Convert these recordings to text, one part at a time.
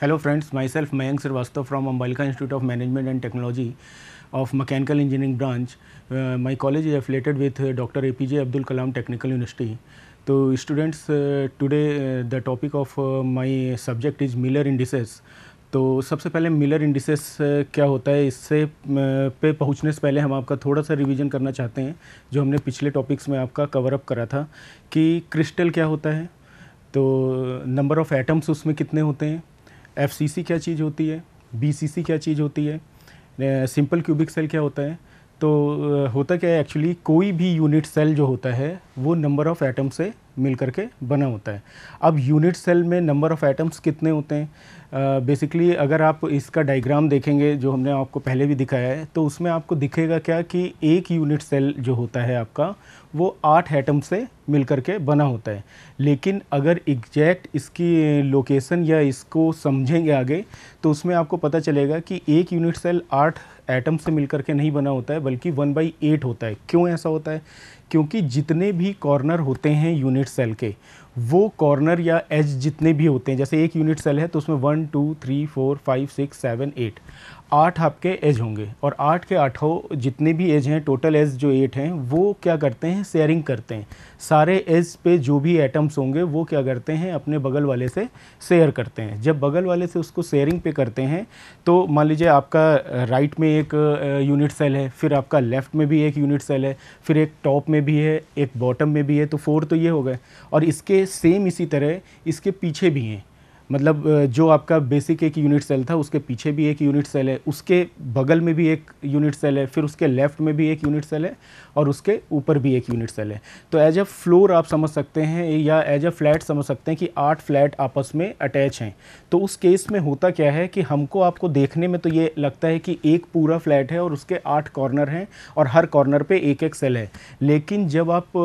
hello friends myself Mayank Srivastava from Ambalika institute of management and technology of mechanical engineering branch my college is affiliated with doctor A P J Abdul Kalam technical university तो students today the topic of my subject is Miller indices तो सबसे पहले Miller indices uh, क्या होता है इससे uh, पे पहुंचने से पहले हम आपका थोड़ा सा रिवीजन करना चाहते हैं जो हमने पिछले टॉपिक्स में आपका कवर अप करा था कि क्रिस्टल क्या होता है तो नंबर ऑफ़ एटम्स उसमें कितने होते हैं एफसीसी क्या चीज़ होती है बीसीसी क्या चीज़ होती है सिंपल क्यूबिक सेल क्या होता है तो होता क्या है एक्चुअली कोई भी यूनिट सेल जो होता है वो नंबर ऑफ़ एटम से मिल करके बना होता है अब यूनिट सेल में नंबर ऑफ़ एटम्स कितने होते हैं बेसिकली uh, अगर आप इसका डायग्राम देखेंगे जो हमने आपको पहले भी दिखाया है तो उसमें आपको दिखेगा क्या कि एक यूनिट सेल जो होता है आपका वो आठ एटम से मिल के बना होता है लेकिन अगर एग्जैक्ट इसकी लोकेशन या इसको समझेंगे आगे तो उसमें आपको पता चलेगा कि एक यूनिट सेल आठ एटम से मिलकर के नहीं बना होता है बल्कि वन बाई एट होता है क्यों ऐसा होता है क्योंकि जितने भी कॉर्नर होते हैं यूनिट सेल के वो कॉर्नर या एज जितने भी होते हैं जैसे एक यूनिट सेल है तो उसमें one two three four five six seven eight आठ आपके एज होंगे और आठ के आठों जितने भी एज हैं टोटल एज जो एट हैं वो क्या करते हैं शेयरिंग करते हैं सारे एज पे जो भी एटम्स होंगे वो क्या करते हैं अपने बगल वाले से शेयर करते हैं जब बगल वाले से उसको शेयरिंग पे करते हैं तो मान लीजिए आपका राइट में एक यूनिट सेल है फिर आपका लेफ़्ट में भी एक यूनिट सेल है फिर एक टॉप में भी है एक बॉटम में भी है तो फोर तो ये हो गए और इसके सेम इसी तरह इसके पीछे भी हैं मतलब जो आपका बेसिक एक यूनिट सेल था उसके पीछे भी एक यूनिट सेल है उसके बगल में भी एक यूनिट सेल है फिर उसके लेफ्ट में भी एक यूनिट सेल है और उसके ऊपर भी एक यूनिट सेल है तो एज अ फ्लोर आप समझ सकते हैं या एज अ फ्लैट समझ सकते हैं कि आठ फ्लैट आपस में अटैच हैं तो उस केस में होता क्या है कि हमको आपको देखने में तो ये लगता है कि एक पूरा फ्लैट है और उसके आठ कॉर्नर हैं और हर कॉर्नर पर एक एक सेल है लेकिन जब आप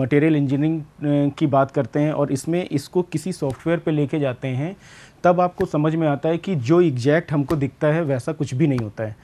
मटेरियल इंजीनियरिंग की बात करते हैं और इसमें इसको किसी सॉफ्टवेयर पर लेके जाते हैं तब आपको समझ में आता है कि जो एग्जैक्ट हमको दिखता है वैसा कुछ भी नहीं होता है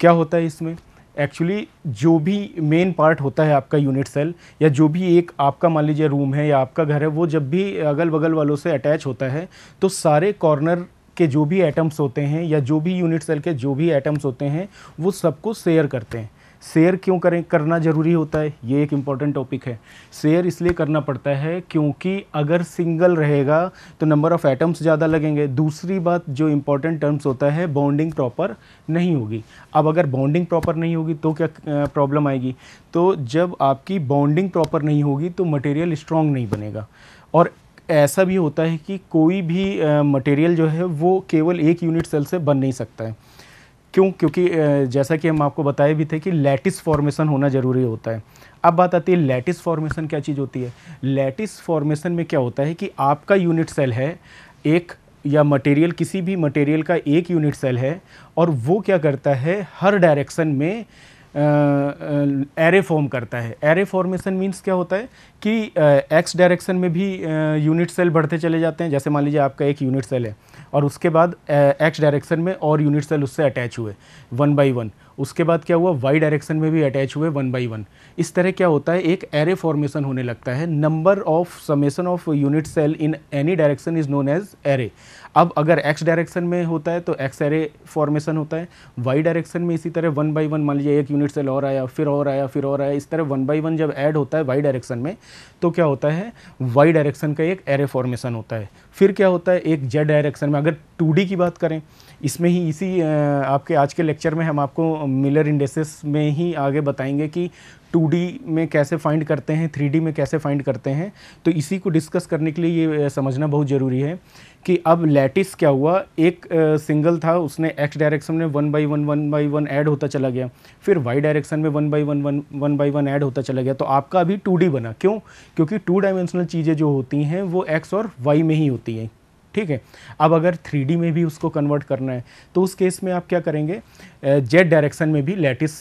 क्या होता है इसमें एक्चुअली जो भी मेन पार्ट होता है आपका यूनिट सेल या जो भी एक आपका मान लीजिए रूम है या आपका घर है वो जब भी अगल बगल वालों से अटैच होता है तो सारे कॉर्नर के जो भी एटम्स होते हैं या जो भी यूनिट सेल के जो भी एटम्स होते हैं वो सबको शेयर करते हैं शेयर क्यों करें करना ज़रूरी होता है ये एक इम्पॉर्टेंट टॉपिक है शेयर इसलिए करना पड़ता है क्योंकि अगर सिंगल रहेगा तो नंबर ऑफ़ एटम्स ज़्यादा लगेंगे दूसरी बात जो इम्पोर्टेंट टर्म्स होता है बॉन्डिंग प्रॉपर नहीं होगी अब अगर बॉन्डिंग प्रॉपर नहीं होगी तो क्या प्रॉब्लम आएगी तो जब आपकी बॉन्डिंग प्रॉपर नहीं होगी तो मटेरियल स्ट्रॉन्ग नहीं बनेगा और ऐसा भी होता है कि कोई भी मटेरियल जो है वो केवल एक यूनिट सेल से बन नहीं सकता है क्यों क्योंकि जैसा कि हम आपको बताए भी थे कि लैटिस फॉर्मेशन होना ज़रूरी होता है अब बात आती है लैटिस फॉर्मेशन क्या चीज़ होती है लैटिस फॉर्मेशन में क्या होता है कि आपका यूनिट सेल है एक या मटेरियल किसी भी मटेरियल का एक यूनिट सेल है और वो क्या करता है हर डायरेक्शन में एरे फॉर्म करता है एरे फॉर्मेशन मींस क्या होता है कि एक्स डायरेक्शन में भी यूनिट सेल बढ़ते चले जाते हैं जैसे मान लीजिए आपका एक यूनिट सेल है और उसके बाद एक्स डायरेक्शन में और यूनिट सेल उससे अटैच हुए वन बाई वन उसके बाद क्या हुआ वाई डायरेक्शन में भी अटैच हुए वन बाई वन इस तरह क्या होता है एक एरे फॉर्मेशन होने लगता है number of summation of unit cell in any direction is known as array अब अगर एक्स डायरेक्शन में होता है तो एक्स एरे फॉर्मेशन होता है वाई डायरेक्शन में इसी तरह वन बाई वन मान लीजिए एक यूनिट सेल और आया फिर और आया फिर और आया इस तरह वन बाई वन जब ऐड होता है वाई डायरेक्शन में तो क्या होता है वाई डायरेक्शन का एक एरे फॉर्मेशन होता है फिर क्या होता है एक जेड डायरेक्शन में अगर टू की बात करें इसमें ही इसी आपके आज के लेक्चर में हम आपको मिलर इंडेसिस में ही आगे बताएंगे कि 2D में कैसे फाइंड करते हैं 3D में कैसे फाइंड करते हैं तो इसी को डिस्कस करने के लिए ये समझना बहुत ज़रूरी है कि अब लैटिस क्या हुआ एक सिंगल था उसने एक्स डायरेक्शन में one by one one by one add होता चला गया फिर वाई डायरेक्शन में one by one one one by one add होता चला गया तो आपका अभी टू बना क्यों क्योंकि टू डायमेंशनल चीज़ें जो होती हैं वो एक्स और वाई में ही होती हैं ठीक है अब अगर थ्री में भी उसको कन्वर्ट करना है तो उस केस में आप क्या करेंगे जेड डायरेक्शन में भी लेटिस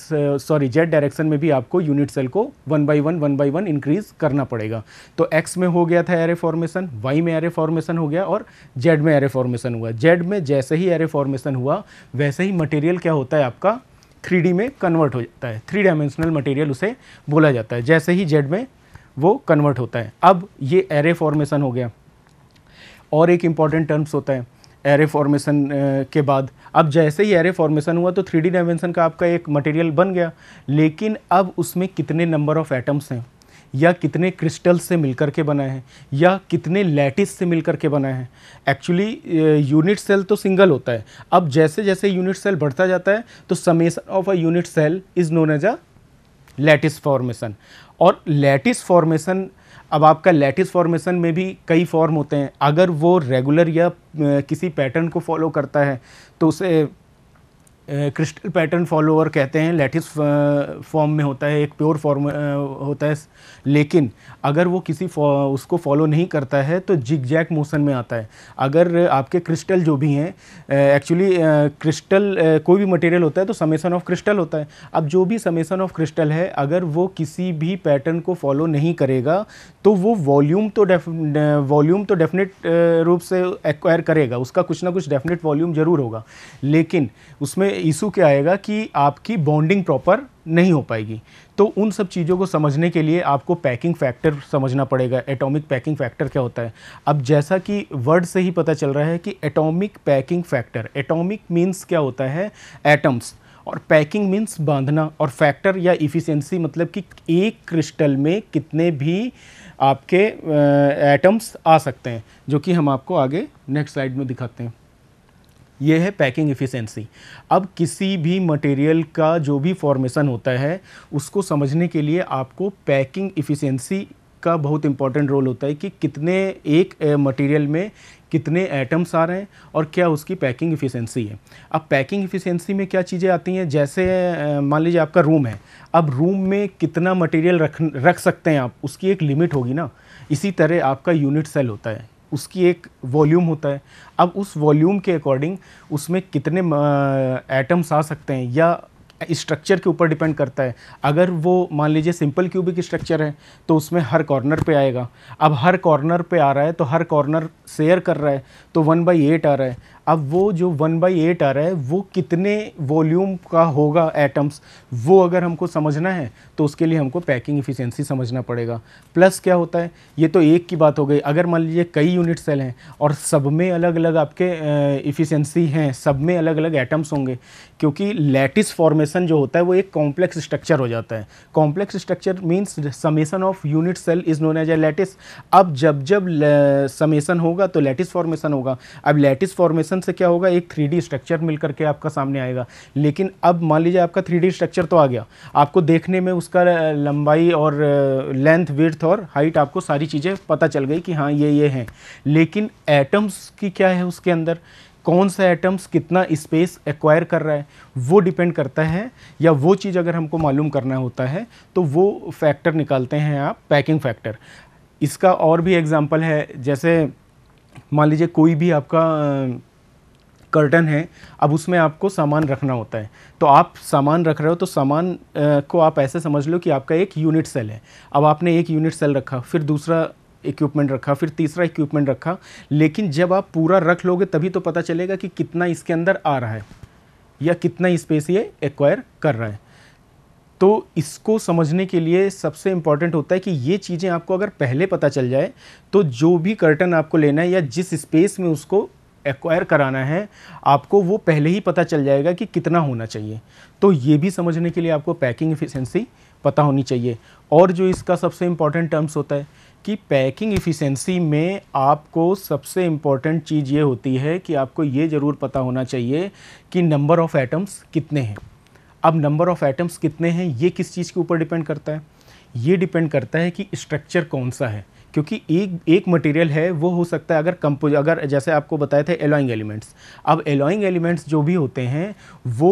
सॉरी जेड डायरेक्शन में भी आपको यूनिट सेल को one by one one by one increase करना पड़ेगा तो एक्स में हो गया था एरे फॉर्मेशन वाई में एरे फॉर्मेशन हो गया और जेड में एरे फॉर्मेशन हुआ जेड में जैसे ही एरे फॉर्मेशन हुआ वैसे ही मटेरियल क्या होता है आपका थ्री में कन्वर्ट हो जाता है थ्री डायमेंशनल मटेरियल उसे बोला जाता है जैसे ही जेड में वो कन्वर्ट होता है अब ये एरे फॉर्मेशन हो गया और एक इम्पॉर्टेंट टर्म्स होता है एरे फॉर्मेशन के बाद अब जैसे ही एरे फॉर्मेशन हुआ तो थ्री डायमेंशन का आपका एक मटेरियल बन गया लेकिन अब उसमें कितने नंबर ऑफ़ एटम्स हैं या कितने क्रिस्टल से मिलकर के बनाए हैं या कितने लैटिस से मिलकर के बनाए हैं एक्चुअली यूनिट सेल तो सिंगल होता है अब जैसे जैसे यूनिट सेल बढ़ता जाता है तो summation of a unit cell is known as a lattice formation और लैटिस फॉर्मेशन अब आपका लेटिस फॉर्मेशन में भी कई फॉर्म होते हैं अगर वो रेगुलर या किसी पैटर्न को फॉलो करता है तो उसे क्रिस्टल पैटर्न फॉलोअर कहते हैं लैटिस फॉर्म में होता है एक प्योर फॉर्म होता है लेकिन अगर वो किसी उसको फॉलो नहीं करता है तो जिग जैक मोशन में आता है अगर आपके क्रिस्टल जो भी हैं एक्चुअली क्रिस्टल कोई भी मटेरियल होता है तो समेसन ऑफ क्रिस्टल होता है अब जो भी समेसन ऑफ क्रिस्टल है अगर वो किसी भी पैटर्न को फॉलो नहीं करेगा तो वो वॉल्यूम तो वॉल्यूम तो डेफिनेट रूप से एक्वायर करेगा उसका कुछ ना कुछ डेफिनेट वॉल्यूम ज़रूर होगा लेकिन उसमें इशू क्या आएगा कि आपकी बॉन्डिंग प्रॉपर नहीं हो पाएगी तो उन सब चीज़ों को समझने के लिए आपको पैकिंग फैक्टर समझना पड़ेगा एटॉमिक पैकिंग फैक्टर क्या होता है अब जैसा कि वर्ड से ही पता चल रहा है कि atomic packing factor atomic means क्या होता है एटम्स और पैकिंग मीन्स बांधना और फैक्टर या इफ़िशेंसी मतलब कि एक क्रिस्टल में कितने भी आपके एटम्स आ सकते हैं जो कि हम आपको आगे नेक्स्ट स्लाइड में दिखाते हैं ये है पैकिंग इफ़िशेंसी अब किसी भी मटेरियल का जो भी फॉर्मेशन होता है उसको समझने के लिए आपको पैकिंग इफ़िशेंसी का बहुत इंपॉर्टेंट रोल होता है कि कितने एक मटेरियल में कितने एटम्स आ रहे हैं और क्या उसकी पैकिंग इफ़िशेंसी है अब पैकिंग इफ़िशेंसी में क्या चीज़ें आती हैं जैसे मान लीजिए आपका रूम है अब रूम में कितना मटेरियल रख रख सकते हैं आप उसकी एक लिमिट होगी ना इसी तरह आपका यूनिट सेल होता है उसकी एक वॉल्यूम होता है अब उस वॉल्यूम के अकॉर्डिंग उसमें कितने एटम्स आ सकते हैं या स्ट्रक्चर के ऊपर डिपेंड करता है अगर वो मान लीजिए सिंपल क्यूबिक स्ट्रक्चर है तो उसमें हर कॉर्नर पे आएगा अब हर कॉर्नर पे आ रहा है तो हर कॉर्नर शेयर कर रहा है तो वन बाई एट आ रहा है अब वो जो वन बाई एट आ रहा है वो कितने वॉल्यूम का होगा एटम्स वो अगर हमको समझना है तो उसके लिए हमको पैकिंग इफिशियंसी समझना पड़ेगा प्लस क्या होता है ये तो एक की बात हो गई अगर मान लीजिए कई यूनिट सेल हैं और सब में अलग अलग आपके इफिशियंसी हैं सब में अलग अलग एटम्स होंगे क्योंकि लेटिस फॉर्मेशन जो होता है वो एक कॉम्प्लेक्स स्ट्रक्चर हो जाता है complex structure means summation of unit cell is known as a lattice अब जब जब समेसन होगा तो लेटिस फॉर्मेशन होगा अब लेटिस फॉर्मेशन कॉम्बिनेशन से क्या होगा एक थ्री स्ट्रक्चर मिल करके आपका सामने आएगा लेकिन अब मान लीजिए आपका थ्री स्ट्रक्चर तो आ गया आपको देखने में उसका लंबाई और लेंथ विर्थ और हाइट आपको सारी चीज़ें पता चल गई कि हाँ ये ये हैं लेकिन एटम्स की क्या है उसके अंदर कौन सा एटम्स कितना स्पेस एक्वायर कर रहा है वो डिपेंड करता है या वो चीज़ अगर हमको मालूम करना होता है तो वो फैक्टर निकालते हैं आप पैकिंग फैक्टर इसका और भी एग्ज़ाम्पल है जैसे मान लीजिए कोई भी आपका कर्टन है अब उसमें आपको सामान रखना होता है तो आप सामान रख रहे हो तो सामान को आप ऐसे समझ लो कि आपका एक यूनिट सेल है अब आपने एक यूनिट सेल रखा फिर दूसरा इक्विपमेंट रखा फिर तीसरा इक्विपमेंट रखा लेकिन जब आप पूरा रख लोगे तभी तो पता चलेगा कि कितना इसके अंदर आ रहा है या कितना स्पेस ये एक्वायर कर रहा है तो इसको समझने के लिए सबसे इम्पॉर्टेंट होता है कि ये चीज़ें आपको अगर पहले पता चल जाए तो जो भी कर्टन आपको लेना है या जिस स्पेस में उसको एक्वायर कराना है आपको वो पहले ही पता चल जाएगा कि कितना होना चाहिए तो ये भी समझने के लिए आपको पैकिंग इफ़िशेंसी पता होनी चाहिए और जो इसका सबसे इम्पॉर्टेंट टर्म्स होता है कि पैकिंग इफ़िशेंसी में आपको सबसे इम्पॉर्टेंट चीज़ ये होती है कि आपको ये ज़रूर पता होना चाहिए कि नंबर ऑफ़ एटम्स कितने हैं अब नंबर ऑफ़ एटम्स कितने हैं ये किस चीज़ के ऊपर डिपेंड करता है ये डिपेंड करता है कि स्ट्रक्चर कौन सा है क्योंकि एक एक मटेरियल है वो हो सकता है अगर कंपोज अगर जैसे आपको बताए थे एलोइंग एलिमेंट्स अब एलोइंग एलिमेंट्स जो भी होते हैं वो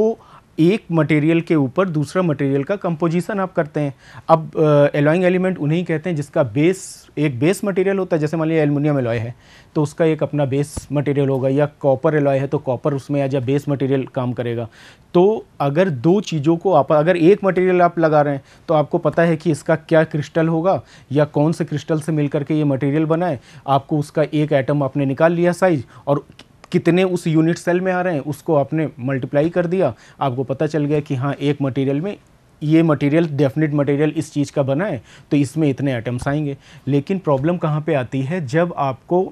एक मटेरियल के ऊपर दूसरा मटेरियल का कंपोजिशन आप करते हैं अब एलॉइंग एलिमेंट उन्हें ही कहते हैं जिसका बेस एक बेस मटेरियल होता है जैसे मान लीजिए एलमिनियम एलॉय है तो उसका एक अपना बेस मटेरियल होगा या कॉपर एलॉय है तो कॉपर उसमें या जब बेस मटेरियल काम करेगा तो अगर दो चीज़ों को आप अगर एक मटेरियल आप लगा रहे हैं तो आपको पता है कि इसका क्या क्रिस्टल होगा या कौन से क्रिस्टल से मिल करके ये मटेरियल बनाए आपको उसका एक आइटम आपने निकाल लिया साइज और कितने उस यूनिट सेल में आ रहे हैं उसको आपने मल्टीप्लाई कर दिया आपको पता चल गया कि हाँ एक मटेरियल में ये मटेरियल डेफिनेट मटेरियल इस चीज़ का बना है तो इसमें इतने आइटम्स आएंगे लेकिन प्रॉब्लम कहाँ पे आती है जब आपको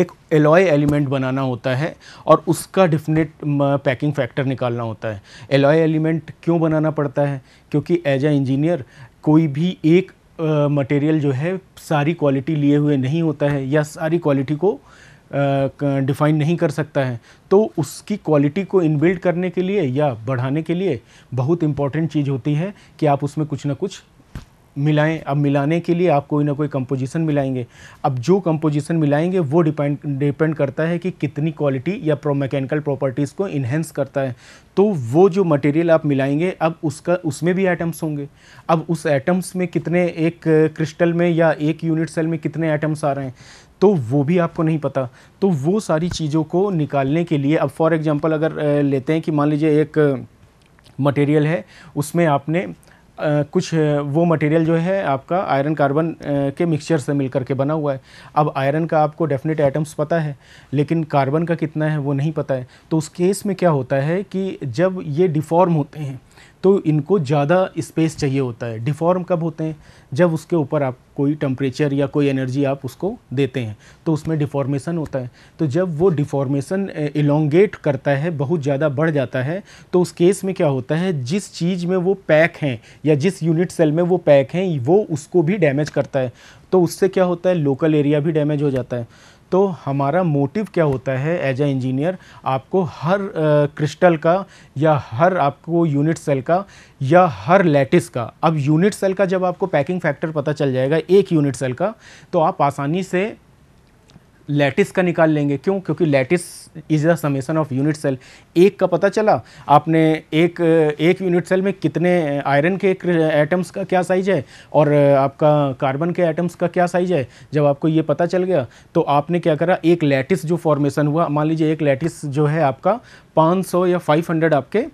एक एलॉय एलिमेंट बनाना होता है और उसका डिफिनेट पैकिंग फैक्टर निकालना होता है एलॉय एलिमेंट क्यों बनाना पड़ता है क्योंकि एज ए इंजीनियर कोई भी एक मटेरियल जो है सारी क्वालिटी लिए हुए नहीं होता है या सारी क्वालिटी को डिफ़ाइन नहीं कर सकता है तो उसकी क्वालिटी को इनबिल्ड करने के लिए या बढ़ाने के लिए बहुत इंपॉर्टेंट चीज़ होती है कि आप उसमें कुछ ना कुछ मिलाएं अब मिलाने के लिए आप कोई ना कोई कंपोजिशन मिलाएंगे अब जो कंपोजिशन मिलाएंगे वो डिपेंड डिपेंड करता है कि कितनी क्वालिटी या प्रो मैकेनिकल प्रॉपर्टीज़ को इन्हेंस करता है तो वो जो मटेरियल आप मिलाएंगे अब उसका उसमें भी एटम्स होंगे अब उस एटम्स में कितने एक क्रिस्टल में या एक यूनिट सेल में कितने एटम्स आ रहे हैं तो वो भी आपको नहीं पता तो वो सारी चीज़ों को निकालने के लिए अब फॉर एग्ज़ाम्पल अगर लेते हैं कि मान लीजिए एक मटेरियल है उसमें आपने कुछ वो मटेरियल जो है आपका आयरन कार्बन के मिक्सचर से मिल के बना हुआ है अब आयरन का आपको डेफिनेट आइटम्स पता है लेकिन कार्बन का कितना है वो नहीं पता है तो उस केस में क्या होता है कि जब ये डिफॉर्म होते हैं तो इनको ज़्यादा स्पेस चाहिए होता है डिफॉर्म कब होते हैं जब उसके ऊपर आप कोई टम्परेचर या कोई एनर्जी आप उसको देते हैं तो उसमें डिफॉर्मेशन होता है तो जब वो डिफॉर्मेशन इलोंगेट करता है बहुत ज़्यादा बढ़ जाता है तो उस केस में क्या होता है जिस चीज़ में वो पैक हैं या जिस यूनिट सेल में वो पैक हैं वो उसको भी डैमेज करता है तो उससे क्या होता है लोकल एरिया भी डैमेज हो जाता है तो हमारा मोटिव क्या होता है एज ए इंजीनियर आपको हर क्रिस्टल का या हर आपको यूनिट सेल का या हर लेटिस का अब यूनिट सेल का जब आपको पैकिंग फैक्टर पता चल जाएगा एक यूनिट सेल का तो आप आसानी से लेटिस का निकाल लेंगे क्यों क्योंकि lattice is the summation of unit cell एक का पता चला आपने एक एक यूनिट सेल में कितने आयरन के एटम्स का क्या साइज है और आपका कार्बन के एटम्स का क्या साइज है जब आपको ये पता चल गया तो आपने क्या करा एक लेटिस जो फॉर्मेशन हुआ मान लीजिए एक लेटिस जो है आपका 500 या 500 आपके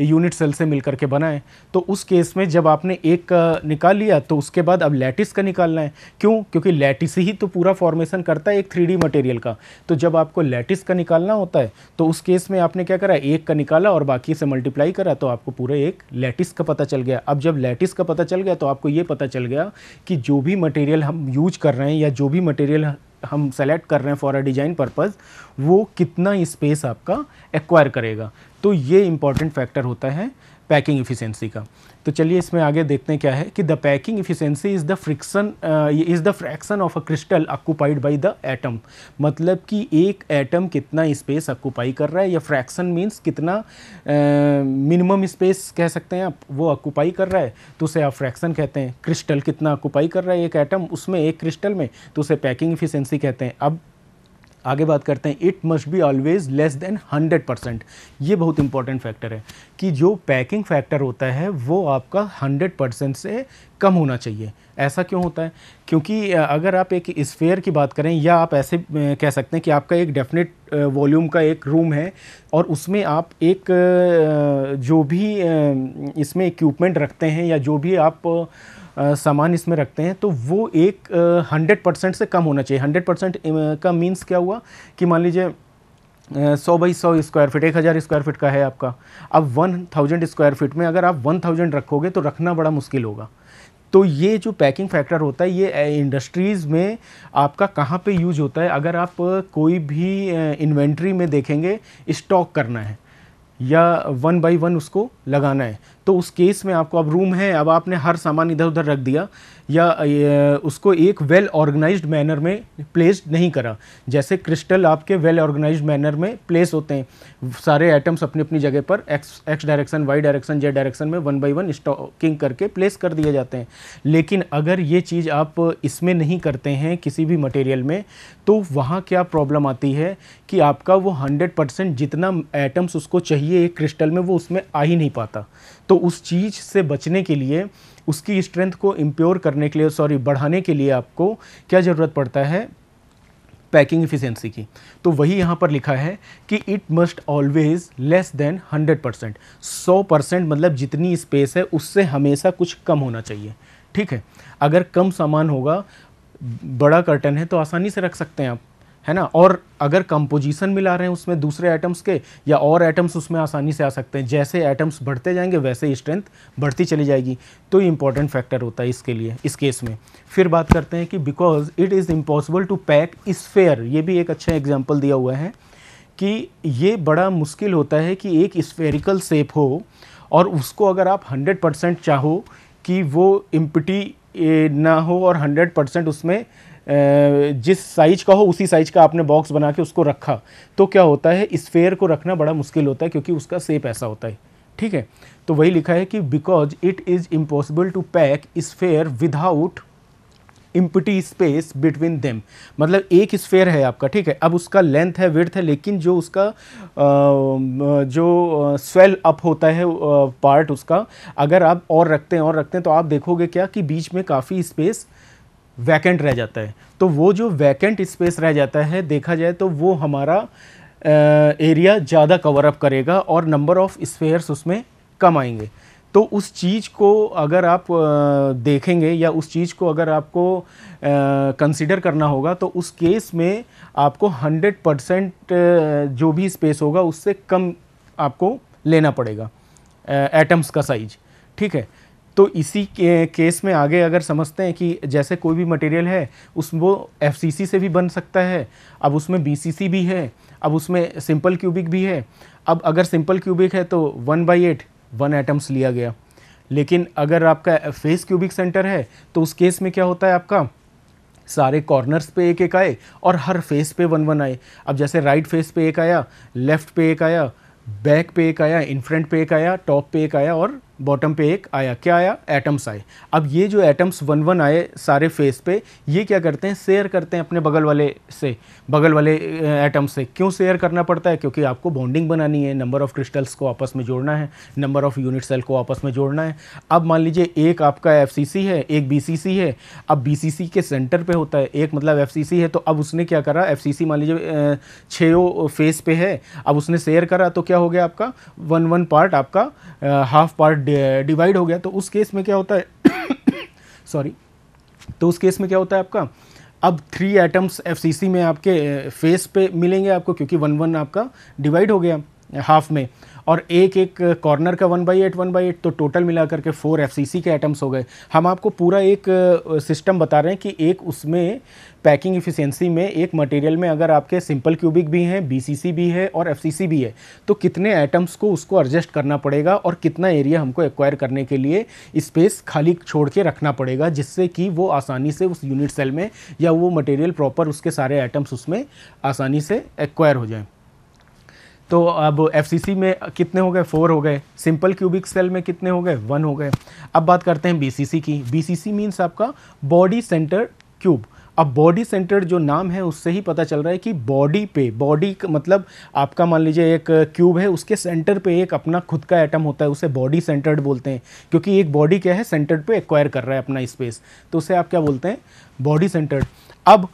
यूनिट सेल से मिल करके बनाएं तो उस केस में जब आपने एक का निकाल लिया तो उसके बाद अब लैटिस का निकालना है क्यों क्योंकि लैटिस ही तो पूरा फॉर्मेशन करता है एक थ्री मटेरियल का तो जब आपको लैटिस का निकालना होता है तो उस केस में आपने क्या करा एक का निकाला और बाकी से मल्टीप्लाई करा तो आपको पूरा एक लैटिस का पता चल गया अब जब लैटिस का पता चल गया तो आपको ये पता चल गया कि जो भी मटेरियल हम यूज कर रहे हैं या जो भी मटेरियल हम सेलेक्ट कर रहे हैं फॉर अ डिजाइन पर्पज़ वो कितना स्पेस आपका एक्वायर करेगा तो ये इम्पॉर्टेंट फैक्टर होता है पैकिंग इफ़िशेंसी का तो चलिए इसमें आगे देखते हैं क्या है कि the packing efficiency is the friction is the fraction of a crystal occupied by the atom मतलब कि एक एटम कितना स्पेस ऑक्यूपाई कर रहा है या फ्रैक्शन मीन्स कितना मिनिमम स्पेस कह सकते हैं आप वो ऑक्यूपाई कर रहा है तो उसे आप फ्रैक्शन कहते हैं क्रिस्टल कितना ऑक्यूपाई कर रहा है एक एटम उसमें एक क्रिस्टल में तो उसे पैकिंग इफ़िशेंसी कहते हैं अब आगे बात करते हैं it must be always less than 100 percent ये बहुत इंपॉर्टेंट फैक्टर है कि जो पैकिंग फैक्टर होता है वो आपका 100 परसेंट से कम होना चाहिए ऐसा क्यों होता है क्योंकि अगर आप एक स्फेयर की बात करें या आप ऐसे कह सकते हैं कि आपका एक डेफिनेट वॉल्यूम का एक रूम है और उसमें आप एक जो भी इसमें इक्विपमेंट रखते हैं या जो भी आप सामान इसमें रखते हैं तो वो एक हंड्रेड परसेंट से कम होना चाहिए हंड्रेड परसेंट का मीन्स क्या हुआ कि मान लीजिए सौ बाई सौ स्क्वायर फीट एक हज़ार स्क्वायर फीट का है आपका अब वन थाउजेंड स्क्वायर फीट में अगर आप वन थाउजेंड रखोगे तो रखना बड़ा मुश्किल होगा तो ये जो पैकिंग फैक्टर होता है ये इंडस्ट्रीज़ में आपका कहाँ पे यूज होता है अगर आप कोई भी इन्वेंट्री में देखेंगे स्टॉक करना है या वन बाई वन उसको लगाना है तो उस केस में आपको अब रूम है अब आपने हर सामान इधर उधर रख दिया या उसको एक वेल ऑर्गेनाइज्ड मैनर में प्लेस नहीं करा जैसे क्रिस्टल आपके वेल ऑर्गेनाइज्ड मैनर में प्लेस होते हैं सारे एटम्स अपनी अपनी जगह पर X X direction Y direction Z direction में वन बाई वन स्टॉकिंग करके प्लेस कर दिए जाते हैं लेकिन अगर ये चीज़ आप इसमें नहीं करते हैं किसी भी मटेरियल में तो वहाँ क्या प्रॉब्लम आती है कि आपका वो हंड्रेड परसेंट जितना एटम्स उसको चाहिए एक क्रिस्टल में वो उसमें आ ही नहीं पाता तो उस चीज़ से बचने के लिए उसकी स्ट्रेंथ को इम्प्योर करने के लिए सॉरी बढ़ाने के लिए आपको क्या ज़रूरत पड़ता है पैकिंग इफिशेंसी की तो वही यहाँ पर लिखा है कि it must always less than 100 percent सौ परसेंट मतलब जितनी स्पेस है उससे हमेशा कुछ कम होना चाहिए ठीक है अगर कम सामान होगा बड़ा कर्टन है तो आसानी से रख सकते हैं आप है ना और अगर कंपोजिशन मिला रहे हैं उसमें दूसरे एटम्स के या और एटम्स उसमें आसानी से आ सकते हैं जैसे एटम्स बढ़ते जाएंगे वैसे ही स्ट्रेंथ बढ़ती चली जाएगी तो इम्पॉर्टेंट फैक्टर होता है इसके लिए इस केस में फिर बात करते हैं कि because it is impossible to pack sphere ये भी एक अच्छा एग्जाम्पल दिया हुआ है कि ये बड़ा मुश्किल होता है कि एक स्फेरिकल सेप हो और उसको अगर आप 100 परसेंट चाहो कि वो इम्पिटी ना हो और 100 परसेंट उसमें जिस साइज़ का हो उसी साइज़ का आपने बॉक्स बना के उसको रखा तो क्या होता है स्फेयर को रखना बड़ा मुश्किल होता है क्योंकि उसका सेप ऐसा होता है ठीक है तो वही लिखा है कि because it is impossible to pack sphere without empty space between them मतलब एक स्फेयर है आपका ठीक है अब उसका लेंथ है विर्थ है लेकिन जो उसका जो स्वेल अप होता है पार्ट उसका अगर आप और रखते हैं और रखते हैं तो आप देखोगे क्या कि बीच में काफ़ी स्पेस वैकेंट रह जाता है तो वो जो वैकेंट स्पेस रह जाता है देखा जाए तो वो हमारा एरिया ज़्यादा कवर अप करेगा और नंबर ऑफ़ स्पेयर्स उसमें कम आएंगे तो उस चीज़ को अगर आप देखेंगे या उस चीज़ को अगर आपको कंसिडर करना होगा तो उस केस में आपको 100 परसेंट जो भी स्पेस होगा उससे कम आपको लेना पड़ेगा एटम्स का साइज ठीक है तो इसी के, केस में आगे अगर समझते हैं कि जैसे कोई भी मटेरियल है उस वो एफ से भी बन सकता है अब उसमें बी भी है अब उसमें सिंपल क्यूबिक भी है अब अगर सिंपल क्यूबिक है तो one by eight one atoms लिया गया लेकिन अगर आपका फेस क्यूबिक सेंटर है तो उस केस में क्या होता है आपका सारे कॉर्नर्स पे एक एक आए और हर फेस पे वन वन आए अब जैसे राइट फेस पे एक आया लेफ्ट पे एक आया बैक पे एक आया इन फ्रंट पे एक आया टॉप पे एक आया और बॉटम पे एक आया क्या आया एटम्स आए अब ये जो एटम्स वन वन आए सारे फेस पे ये क्या करते हैं शेयर करते हैं अपने बगल वाले से बगल वाले एटम्स से क्यों शेयर करना पड़ता है क्योंकि आपको बॉन्डिंग बनानी है नंबर ऑफ़ क्रिस्टल्स को आपस में जोड़ना है नंबर ऑफ़ यूनिट सेल को आपस में जोड़ना है अब मान लीजिए एक आपका एफ है एक बी है अब बी के सेंटर पर होता है एक मतलब एफ है तो अब उसने क्या करा एफ मान लीजिए छो फेस पे है अब उसने शेयर करा तो क्या हो गया आपका वन वन पार्ट आपका हाफ पार्ट डिवाइड हो गया तो उस केस में क्या होता है सॉरी तो उस केस में क्या होता है आपका अब थ्री एटम्स एफसीसी में आपके फेस पे मिलेंगे आपको क्योंकि वन वन आपका डिवाइड हो गया हाफ में और एक एक कॉर्नर का one by eight one by eight तो टोटल मिला करके फोर एफ के आइटम्स हो गए हम आपको पूरा एक सिस्टम बता रहे हैं कि एक उसमें पैकिंग इफिशेंसी में एक मटेरियल में अगर आपके सिंपल क्यूबिक भी हैं सी भी है और सी भी है तो कितने आइटम्स को उसको एडजस्ट करना पड़ेगा और कितना एरिया हमको एक्वायर करने के लिए स्पेस खाली छोड़ के रखना पड़ेगा जिससे कि वो आसानी से उस यूनिट सेल में या वो मटेरियल प्रॉपर उसके सारे आइटम्स उसमें आसानी से एक्वायर हो जाएँ तो अब एफ में कितने हो गए फोर हो गए सिंपल क्यूबिक सेल में कितने हो गए वन हो गए अब बात करते हैं बी की बी सी मीन्स आपका बॉडी सेंटर क्यूब अब बॉडी सेंटर जो नाम है उससे ही पता चल रहा है कि बॉडी पे बॉडी मतलब आपका मान लीजिए एक क्यूब है उसके सेंटर पे एक अपना खुद का एटम होता है उसे बॉडी सेंटर्ड बोलते हैं क्योंकि एक बॉडी क्या है सेंटर्ड पे एक्वायर कर रहा है अपना स्पेस तो उसे आप क्या बोलते हैं बॉडी सेंटर्ड अब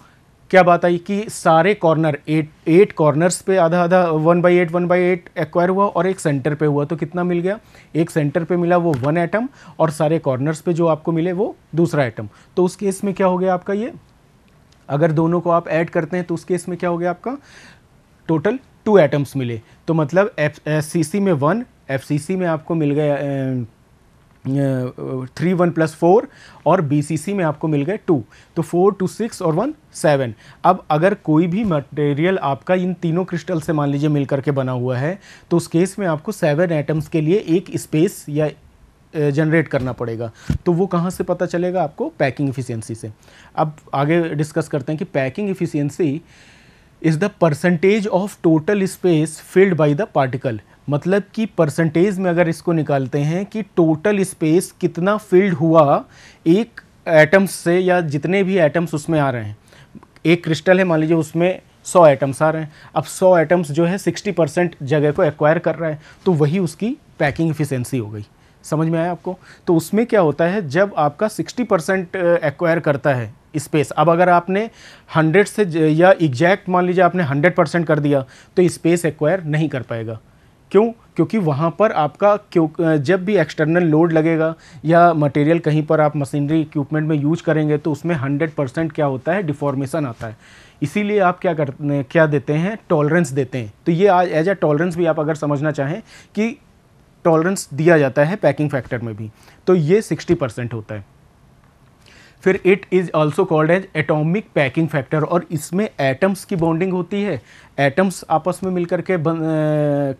क्या बात आई कि सारे कॉर्नर एट एट कॉर्नर्स पे आधा आधा one by eight one by eight acquire हुआ और एक सेंटर पे हुआ तो कितना मिल गया एक सेंटर पे मिला वो वन एटम और सारे कॉर्नर्स पे जो आपको मिले वो दूसरा एटम तो उस केस में क्या हो गया आपका ये अगर दोनों को आप ऐड करते हैं तो उस केस में क्या हो गया आपका टोटल टू एटम्स मिले तो मतलब एफ सी में वन एफ में आपको मिल गया थ्री वन प्लस फोर और बीसीसी में आपको मिल गए टू तो फोर टू सिक्स और वन सेवन अब अगर कोई भी मटेरियल आपका इन तीनों क्रिस्टल से मान लीजिए मिलकर के बना हुआ है तो उस केस में आपको सेवन एटम्स के लिए एक स्पेस या जनरेट करना पड़ेगा तो वो कहाँ से पता चलेगा आपको पैकिंग इफ़िशियंसी से अब आगे डिस्कस करते हैं कि packing efficiency is the percentage of total space filled by the particle मतलब कि परसेंटेज में अगर इसको निकालते हैं कि टोटल स्पेस कितना फिल्ड हुआ एक एटम्स से या जितने भी एटम्स उसमें आ रहे हैं एक क्रिस्टल है मान लीजिए उसमें सौ एटम्स आ रहे हैं अब सौ एटम्स जो है सिक्सटी परसेंट जगह को एक्वायर कर रहा है तो वही उसकी पैकिंग इफिशेंसी हो गई समझ में आया आपको तो उसमें क्या होता है जब आपका 60 परसेंट एक्वायर करता है स्पेस अब अगर आपने 100 से या एग्जैक्ट मान लीजिए आपने 100 परसेंट कर दिया तो स्पेस एक्वायर नहीं कर पाएगा क्यों क्योंकि वहाँ पर आपका क्यों जब भी एक्सटर्नल लोड लगेगा या मटेरियल कहीं पर आप मशीनरी इक्विपमेंट में यूज करेंगे तो उसमें 100 परसेंट क्या होता है डिफॉर्मेशन आता है इसीलिए आप क्या कर क्या देते हैं टॉलरेंस देते हैं तो ये आज एज ए टॉलरेंस भी आप अगर समझना चाहें कि टॉलरेंस दिया जाता है पैकिंग फैक्टर में भी तो ये सिक्सटी परसेंट होता है फिर it is also called as atomic packing factor और इसमें एटम्स की बॉन्डिंग होती है एटम्स आपस में मिलकर के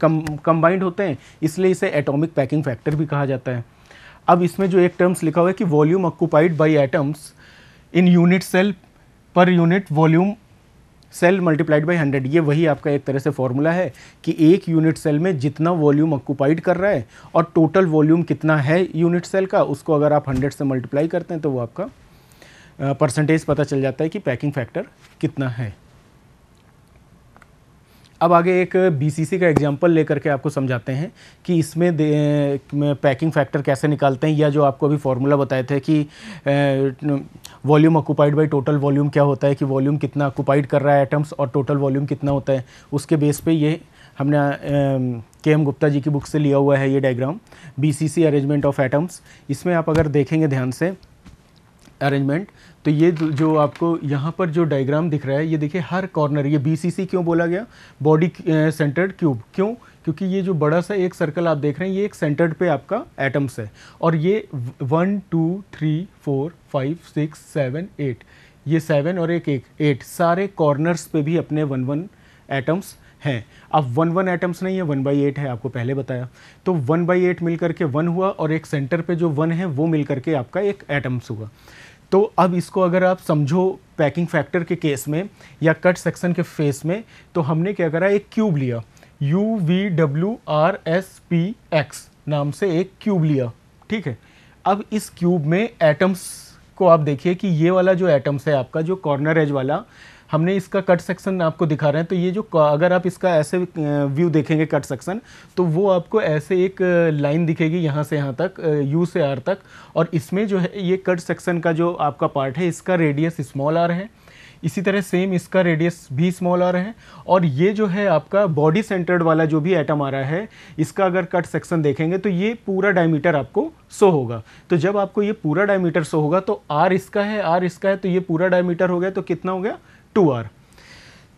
कम कंबाइंड होते हैं इसलिए इसे एटॉमिक पैकिंग फैक्टर भी कहा जाता है अब इसमें जो एक टर्म्स लिखा हुआ है कि volume occupied by atoms in unit cell per unit volume cell multiplied by hundred ये वही आपका एक तरह से फॉर्मूला है कि एक यूनिट सेल में जितना वॉल्यूम ऑक्यूपाइड कर रहा है और टोटल वॉल्यूम कितना है यूनिट सेल का उसको अगर आप हंड्रेड से मल्टीप्लाई करते हैं तो वो आपका परसेंटेज पता चल जाता है कि पैकिंग फैक्टर कितना है अब आगे एक बीसीसी का एग्जांपल लेकर के आपको समझाते हैं कि इसमें पैकिंग फैक्टर कैसे निकालते हैं या जो आपको अभी फार्मूला बताए थे कि volume occupied by total volume क्या होता है कि वॉल्यूम कितना ऑक्यूपाइड कर रहा है एटम्स और टोटल वॉल्यूम कितना होता है उसके बेस पे ये हमने के एम गुप्ता जी की बुक से लिया हुआ है ये diagram B arrangement of atoms इसमें आप अगर देखेंगे ध्यान से अरेंजमेंट तो ये जो आपको यहाँ पर जो डायग्राम दिख रहा है ये देखिए हर कॉर्नर ये बीसीसी क्यों बोला गया बॉडी सेंटर्ड क्यूब क्यों क्योंकि ये जो बड़ा सा एक सर्कल आप देख रहे हैं ये एक सेंटर्ड पे आपका एटम्स है और ये one two three four five six seven eight ये सेवन और एक एक एट सारे कॉर्नर्स पे भी अपने वन वन एटम्स हैं अब वन वन एटम्स नहीं है वन बाई एट है आपको पहले बताया तो वन बाई एट मिल करके वन हुआ और एक सेंटर पे जो वन है वो मिल करके आपका एक एटम्स हुआ तो अब इसको अगर आप समझो पैकिंग फैक्टर के केस में या कट सेक्शन के फेस में तो हमने क्या करा एक क्यूब लिया U V W R S P X नाम से एक क्यूब लिया ठीक है अब इस क्यूब में एटम्स को आप देखिए कि ये वाला जो एटम्स है आपका जो कॉर्नर एज वाला हमने इसका कट सेक्शन आपको दिखा रहे हैं तो ये जो अगर आप इसका ऐसे व्यू देखेंगे कट सेक्शन तो वो आपको ऐसे एक लाइन दिखेगी यहाँ से यहाँ तक यू से आर तक और इसमें जो है ये कट सेक्शन का जो आपका पार्ट है इसका रेडियस स्मॉल आर है इसी तरह सेम इसका रेडियस भी स्मॉल आ रहा है और ये जो है आपका बॉडी सेंटर्ड वाला जो भी एटम आ रहा है इसका अगर कट सेक्शन देखेंगे तो ये पूरा डायमीटर आपको सो होगा तो जब आपको ये पूरा डायमीटर सो होगा तो आर इसका है आर इसका है तो ये पूरा डायमीटर हो गया तो कितना हो गया टू आर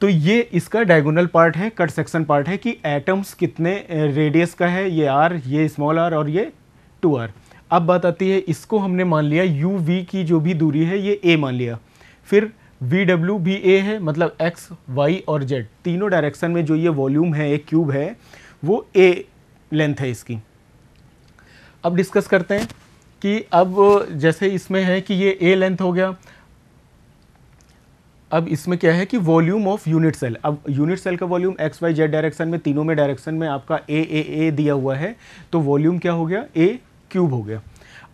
तो ये इसका डायगोनल पार्ट है कट सेक्शन पार्ट है कि एटम्स कितने रेडियस का है ये आर ये स्मॉल आर और ये टू आर अब बात आती है इसको हमने मान लिया यू वी की जो भी दूरी है ये ए मान लिया फिर वी डब्ल्यू भी ए है मतलब एक्स वाई और जेड तीनों डायरेक्शन में जो ये वॉल्यूम है एक क्यूब है वो ए लेंथ है इसकी अब डिस्कस करते हैं कि अब जैसे इसमें है कि ये ए लेंथ हो गया अब इसमें क्या है कि वॉल्यूम ऑफ यूनिट सेल अब यूनिट सेल का volume X Y Z direction में तीनों में डायरेक्शन में आपका ए ए ए दिया हुआ है तो वॉल्यूम क्या हो गया ए क्यूब हो गया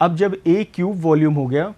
अब जब ए क्यूब वॉल्यूम हो गया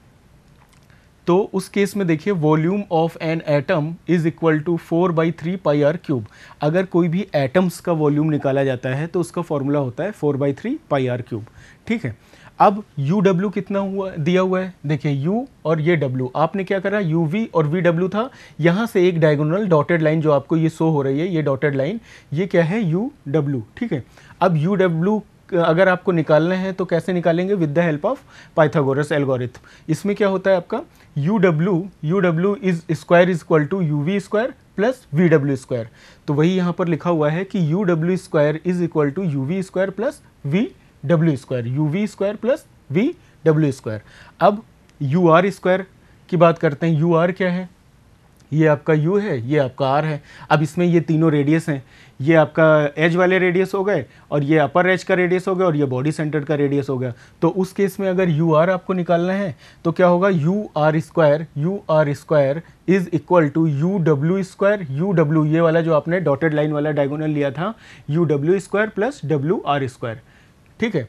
तो उस केस में देखिए volume of an atom is equal to four by three pi R cube अगर कोई भी एटम्स का वॉल्यूम निकाला जाता है तो उसका फॉर्मूला होता है four by three pi R cube ठीक है अब यू डब्ल्यू कितना हुआ दिया हुआ है देखिए यू और ये डब्ल्यू आपने क्या करा यू वी और वी डब्ल्यू था यहाँ से एक डायगोनल डॉटेड लाइन जो आपको ये शो हो रही है ये डॉटेड लाइन ये क्या है यू डब्ल्यू ठीक है अब यू डब्ल्यू अगर आपको निकालना है तो कैसे निकालेंगे with the help of Pythagoras algorithm इसमें क्या होता है आपका U W U W is square is equal to U V square plus V W square तो वही यहाँ पर लिखा हुआ है कि U W square is equal to U V square plus V W square U V square plus V W square अब U R square की बात करते हैं यू आर क्या है ये आपका यू है ये आपका आर है अब इसमें ये तीनों रेडियस हैं ये आपका एज वाले रेडियस हो गए और ये अपर एज का रेडियस हो गया और ये बॉडी सेंटर का रेडियस हो गया तो उस केस में अगर यू आर आपको निकालना है तो क्या होगा U R square U R square is equal to U W square U W ये वाला जो आपने डॉटेड लाइन वाला डायगोनल लिया था U W square plus W R square ठीक है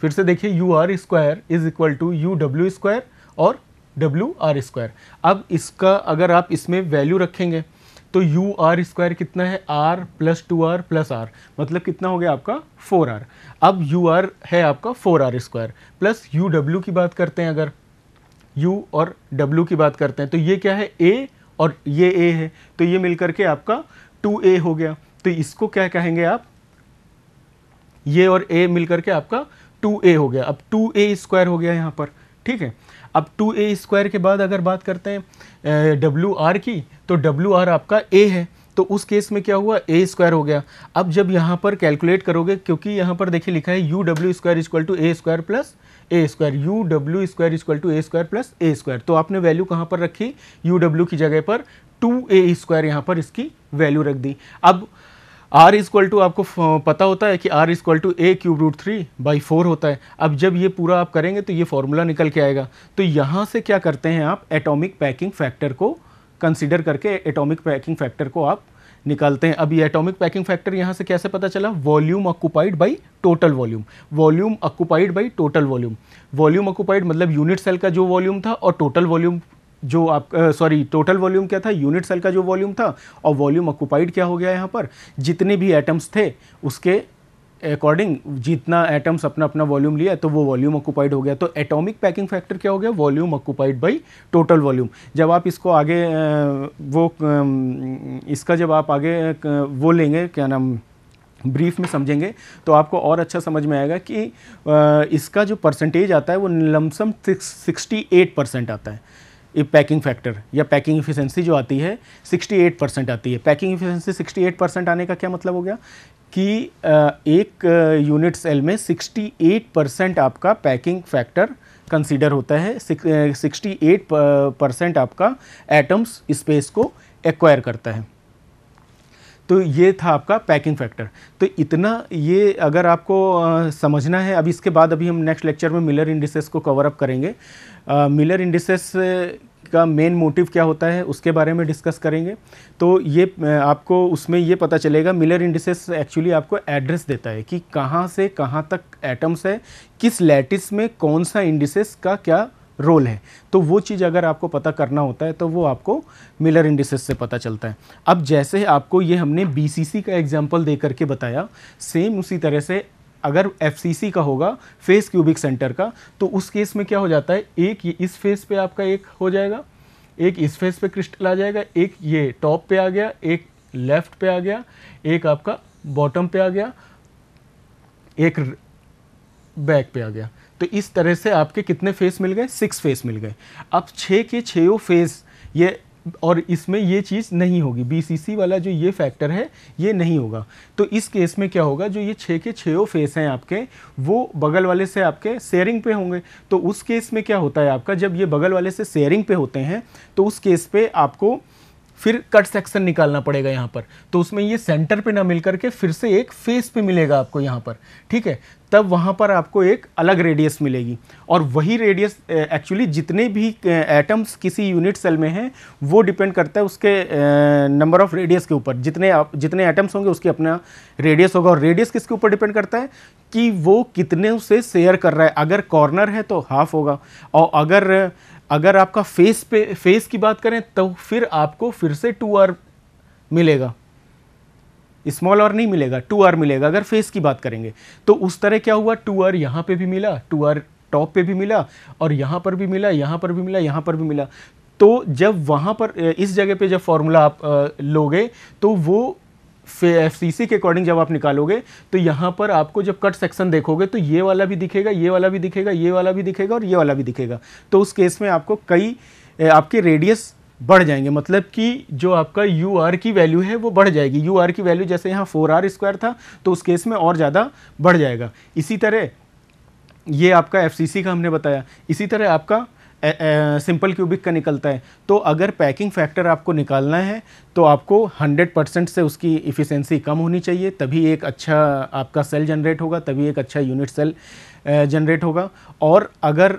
फिर से देखिए U R square is equal to U W square और डब्ल्यू आर स्क्वायर अब इसका अगर आप इसमें वैल्यू रखेंगे तो यू आर स्क्वायर कितना है R plus two R plus R मतलब कितना हो गया आपका फोर आर अब यू आर है आपका four R square plus U W की बात करते हैं अगर यू और डब्ल्यू की बात करते हैं तो ये क्या है ए और ये ए है तो ये मिल करके आपका टू ए हो गया तो इसको क्या कहेंगे आप ये और ए मिल करके आपका टू ए हो गया अब टू ए स्क्वायर हो गया यहाँ पर ठीक है अब टू ए स्क्वायर के बाद अगर बात करते हैं डब्ल्यू आर की तो डब्ल्यू आर आपका ए है तो उस केस में क्या हुआ ए स्क्वायर हो गया अब जब यहाँ पर कैलकुलेट करोगे क्योंकि यहाँ पर देखिए लिखा है U W square equal to A square plus A square U W square equal to A square plus A square तो आपने वैल्यू कहाँ पर रखी यू डब्ल्यू की जगह पर टू ए स्क्वायर यहाँ पर इसकी वैल्यू रख दी अब आर इज टू आपको पता होता है कि R is two A cube root three by four होता है अब जब ये पूरा आप करेंगे तो ये फॉर्मूला निकल के आएगा तो यहाँ से क्या करते हैं आप एटॉमिक पैकिंग फैक्टर को कंसिडर करके एटॉमिक पैकिंग फैक्टर को आप निकालते हैं अब ये एटॉमिक पैकिंग फैक्टर यहाँ से कैसे पता चला volume occupied by total volume volume occupied by total volume volume occupied मतलब यूनिट सेल का जो वॉल्यूम था और टोटल वॉल्यूम जो आप सॉरी टोटल वॉल्यूम क्या था यूनिट सेल का जो वॉल्यूम था और वॉल्यूम ऑक्यूपाइड क्या हो गया यहाँ पर जितने भी एटम्स थे उसके अकॉर्डिंग जितना एटम्स अपना अपना वॉल्यूम लिया तो वो वॉल्यूम ऑक्यूपाइड हो गया तो एटॉमिक पैकिंग फैक्टर क्या हो गया volume occupied by total volume जब आप इसको आगे वो इसका जब आप आगे वो लेंगे क्या नाम ब्रीफ में समझेंगे तो आपको और अच्छा समझ में आएगा कि इसका जो परसेंटेज आता है वो लमसम सिक्सटी एट परसेंट आता है पैकिंग फैक्टर या पैकिंग इफिशेंसी जो आती है 68 परसेंट आती है पैकिंग इफिशेंसी 68 परसेंट आने का क्या मतलब हो गया कि एक यूनिट सेल में 68 परसेंट आपका पैकिंग फैक्टर कंसीडर होता है 68 परसेंट आपका एटम्स स्पेस को एक्वायर करता है तो ये था आपका पैकिंग फैक्टर तो इतना ये अगर आपको समझना है अब इसके बाद अभी हम नेक्स्ट लेक्चर में मिलर इंडिसेस को कवर अप करेंगे मिलर इंडिसेस का मेन मोटिव क्या होता है उसके बारे में डिस्कस करेंगे तो ये आपको उसमें ये पता चलेगा मिलर इंडिसेस एक्चुअली आपको एड्रेस देता है कि कहाँ से कहाँ तक एटम्स है किस लैटिस में कौन सा इंडिसेस का क्या रोल है तो वो चीज़ अगर आपको पता करना होता है तो वो आपको मिलर इंडिसेस से पता चलता है अब जैसे आपको ये हमने बीसीसी का एग्जाम्पल दे करके बताया सेम उसी तरह से अगर एफ का होगा फेस क्यूबिक सेंटर का तो उस केस में क्या हो जाता है एक इस फेस पे आपका एक हो जाएगा एक इस फेस पे क्रिस्टल आ जाएगा एक ये टॉप पे आ गया एक लेफ्ट पे आ गया एक आपका बॉटम पे आ गया एक बैक पे आ गया तो इस तरह से आपके कितने फेस मिल गए सिक्स फेस मिल गए अब छः के छो फेस ये और इसमें ये चीज़ नहीं होगी बीसीसी वाला जो ये फैक्टर है ये नहीं होगा तो इस केस में क्या होगा जो ये छः के छः फेस हैं आपके वो बगल वाले से आपके शेयरिंग पे होंगे तो उस केस में क्या होता है आपका जब ये बगल वाले से शेयरिंग पे होते हैं तो उस केस पे आपको फिर कट सेक्शन निकालना पड़ेगा यहाँ पर तो उसमें ये सेंटर पे ना मिल करके फिर से एक फेस पे मिलेगा आपको यहाँ पर ठीक है तब वहाँ पर आपको एक अलग रेडियस मिलेगी और वही रेडियस एक्चुअली जितने भी एटम्स किसी यूनिट सेल में हैं वो डिपेंड करता है उसके नंबर ऑफ रेडियस के ऊपर जितने आप जितने एटम्स होंगे उसके अपना रेडियस होगा और रेडियस किसके ऊपर डिपेंड करता है कि वो कितने उसे शेयर कर रहा है अगर कॉर्नर है तो हाफ होगा और अगर अगर आपका फेस पे फेस की बात करें तो फिर आपको फिर से टू आर मिलेगा स्मॉल आर नहीं मिलेगा टू आर मिलेगा अगर फेस की बात करेंगे तो उस तरह क्या हुआ टू आर यहाँ पे भी मिला टू आर टॉप पे भी मिला और यहाँ पर भी मिला यहाँ पर भी मिला यहाँ पर भी मिला तो जब वहाँ पर इस जगह पे जब फॉर्मूला आप लोगे तो वो सी के अकॉर्डिंग जब आप निकालोगे तो यहाँ पर आपको जब कट सेक्शन देखोगे तो ये वाला भी दिखेगा ये वाला भी दिखेगा ये वाला भी दिखेगा और ये वाला भी दिखेगा तो उस केस में आपको कई आपके रेडियस बढ़ जाएंगे मतलब कि जो आपका यू आर की वैल्यू है वो बढ़ जाएगी यू आर की वैल्यू जैसे यहाँ फोर आर स्क्वायर था तो उस केस में और ज़्यादा बढ़ जाएगा इसी तरह ये आपका एफ का हमने बताया इसी तरह आपका सिंपल क्यूबिक का निकलता है तो अगर पैकिंग फैक्टर आपको निकालना है तो आपको 100 परसेंट से उसकी इफ़िशेंसी कम होनी चाहिए तभी एक अच्छा आपका सेल जनरेट होगा तभी एक अच्छा यूनिट सेल जनरेट होगा और अगर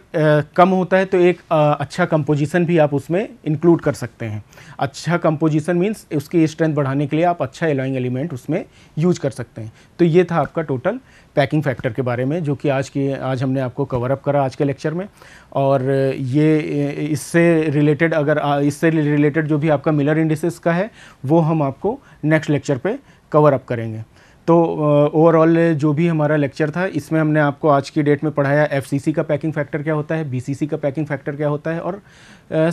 कम होता है तो एक अच्छा कंपोजिशन भी आप उसमें इंक्लूड कर सकते हैं अच्छा कंपोजिशन मीन्स उसकी स्ट्रेंथ बढ़ाने के लिए आप अच्छा एलोइंग एलिमेंट उसमें यूज कर सकते हैं तो ये था आपका टोटल पैकिंग फैक्टर के बारे में जो कि आज की आज हमने आपको कवर अप करा आज के लेक्चर में और ये इससे रिलेटेड अगर इससे रिलेटेड जो भी आपका मिलर इंडिसेस का है वो हम आपको नेक्स्ट लेक्चर पे कवर अप करेंगे तो ओवरऑल जो भी हमारा लेक्चर था इसमें हमने आपको आज की डेट में पढ़ाया एफ का पैकिंग फैक्टर क्या होता है बी का पैकिंग फैक्टर क्या होता है और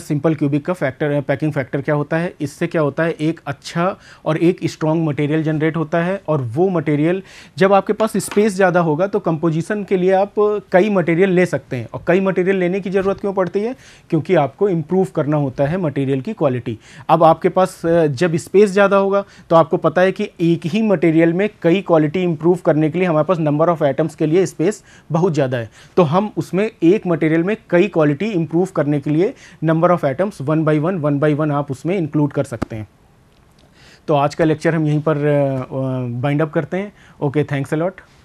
सिंपल क्यूबिक का फैक्टर पैकिंग फैक्टर क्या होता है इससे क्या होता है एक अच्छा और एक स्ट्रॉन्ग मटेरियल जनरेट होता है और वो मटेरियल जब आपके पास स्पेस ज़्यादा होगा तो कंपोजिशन के लिए आप कई मटेरियल ले सकते हैं और कई मटेरियल लेने की ज़रूरत क्यों पड़ती है क्योंकि आपको इम्प्रूव करना होता है मटेरियल की क्वालिटी अब आपके पास जब स्पेस ज़्यादा होगा तो आपको पता है कि एक ही मटेरियल में कई क्वालिटी इंप्रूव करने के लिए हमारे पास नंबर ऑफ एटम्स के लिए स्पेस बहुत ज़्यादा है तो हम उसमें एक मटेरियल में कई क्वालिटी इंप्रूव करने के लिए number of atoms one by one one by one आप उसमें इंक्लूड कर सकते हैं तो आज का लेक्चर हम यहीं पर बाइंड अप करते हैं ओके थैंक्स अलॉट